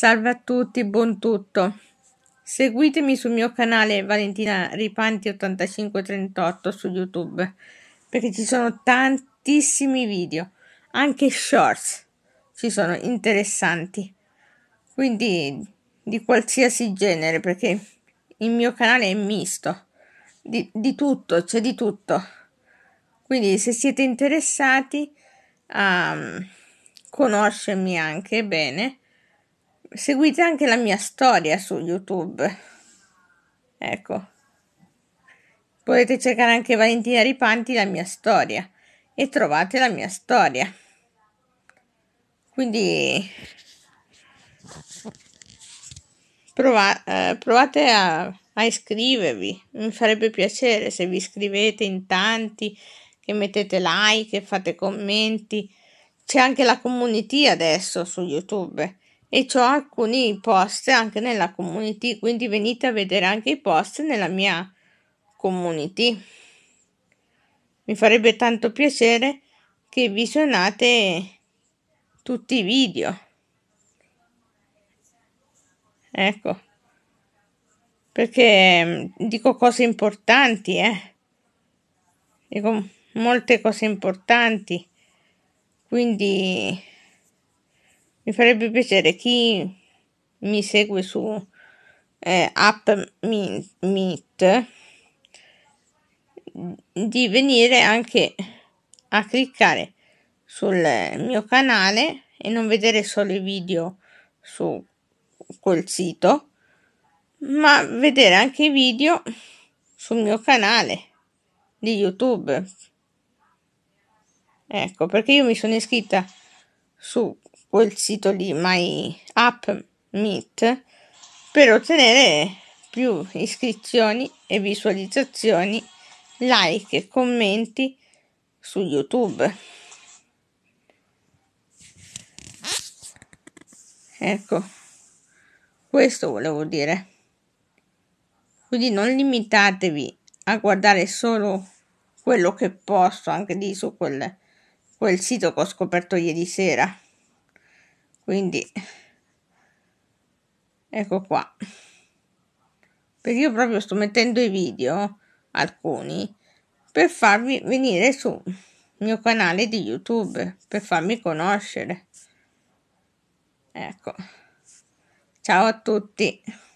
Salve a tutti, buon tutto. Seguitemi sul mio canale Valentina Ripanti8538 su YouTube perché ci sono tantissimi video, anche shorts ci sono interessanti. Quindi di qualsiasi genere perché il mio canale è misto. Di, di tutto, c'è di tutto. Quindi se siete interessati a ehm, conoscermi anche bene seguite anche la mia storia su YouTube. Ecco. Potete cercare anche Valentina Ripanti la mia storia e trovate la mia storia. Quindi prova- eh, provate a, a iscrivervi. Mi farebbe piacere se vi iscrivete in tanti, che mettete like, che fate commenti. C'è anche la community adesso su YouTube e ho alcuni post anche nella community quindi venite a vedere anche i post nella mia community mi farebbe tanto piacere che visionate tutti i video ecco perché mm, dico cose importanti eh dico molte cose importanti quindi mi farebbe piacere chi mi segue su eh, app Meet di venire anche a cliccare sul mio canale e non vedere solo i video su quel sito, ma vedere anche i video sul mio canale di YouTube. Ecco, perché io mi sono iscritta su quel sito lì, My App Meet, per ottenere più iscrizioni e visualizzazioni, like e commenti su YouTube. Ecco, questo volevo dire. Quindi non limitatevi a guardare solo quello che posso anche lì su quel, quel sito che ho scoperto ieri sera quindi ecco qua perché io proprio sto mettendo i video alcuni per farvi venire su mio canale di youtube per farmi conoscere ecco ciao a tutti